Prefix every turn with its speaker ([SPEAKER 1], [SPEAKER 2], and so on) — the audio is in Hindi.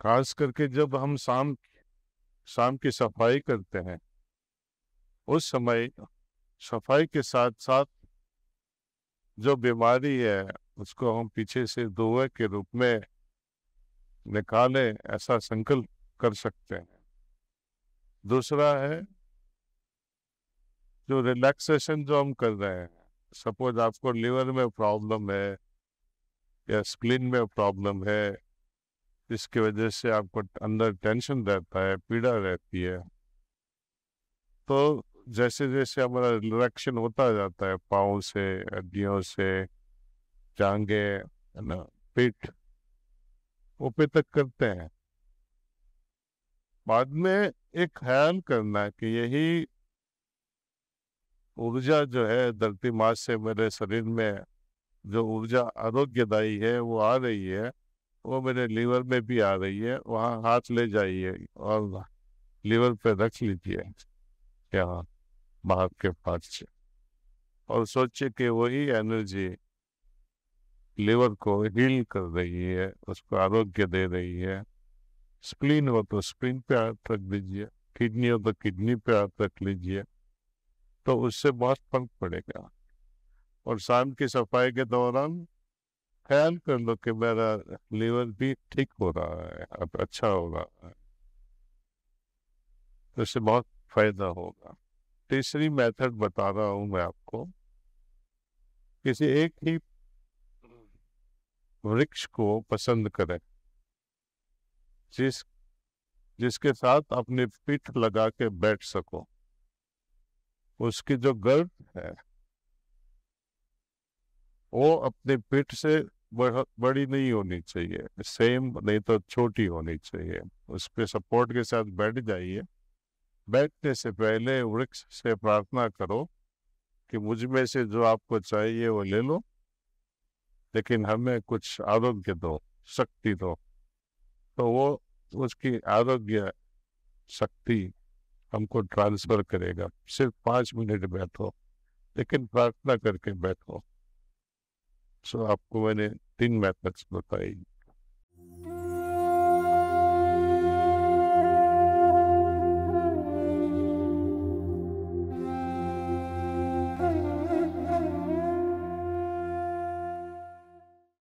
[SPEAKER 1] खास करके जब हम शाम शाम की सफाई करते हैं उस समय सफाई के साथ साथ जो बीमारी है उसको हम पीछे से दुए के रूप में निकालें ऐसा संकल्प कर सकते हैं दूसरा है जो रिलैक्सेशन जो हम कर रहे हैं सपोज आपको लीवर में प्रॉब्लम है या स्क्रीन में प्रॉब्लम है जिसकी वजह से आपको अंदर टेंशन रहता है पीड़ा रहती है तो जैसे जैसे हमारा रिलैक्शन होता जाता है पाँव से हड्डियों से जांगे है ना पीठ ऊपर तक करते हैं बाद में एक ख्याल करना कि यही ऊर्जा जो है धरती माँ से मेरे शरीर में जो ऊर्जा आरोग्यदायी है वो आ रही है वो मेरे लीवर में भी आ रही है वहाँ हाथ ले जाइए और लीवर पे रख लीजिए यहाँ बाहर के पास से और सोचिए कि वही एनर्जी लीवर को हील कर रही है उसको आरोग्य दे रही है स्प्लीन हो तो स्प्लीन पे हाथ रख दीजिए किडनी हो तो किडनी पे हाथ रख लीजिए तो उससे बहुत फर्क पड़ेगा और शाम की सफाई के दौरान ख्याल कर लो कि मेरा लीवर भी ठीक हो रहा है अब अच्छा हो रहा है तो इससे बहुत फायदा होगा तीसरी मेथड बता रहा हूं मैं आपको किसी एक ही वृक्ष को पसंद करें जिस जिसके साथ अपनी पीठ लगा के बैठ सको उसकी जो गर्द है वो अपने पीठ से बड़ी नहीं होनी चाहिए सेम नहीं तो छोटी होनी चाहिए उस पर सपोर्ट के साथ बैठ जाइए बैठने से पहले वृक्ष से प्रार्थना करो कि मुझ में से जो आपको चाहिए वो ले लो लेकिन हमें कुछ आरोग्य दो शक्ति दो तो वो उसकी आरोग्य शक्ति हमको ट्रांसफर करेगा सिर्फ पाँच मिनट बैठो लेकिन प्रार्थना करके बैठो सो आपको मैंने तीन मेथड्स बताई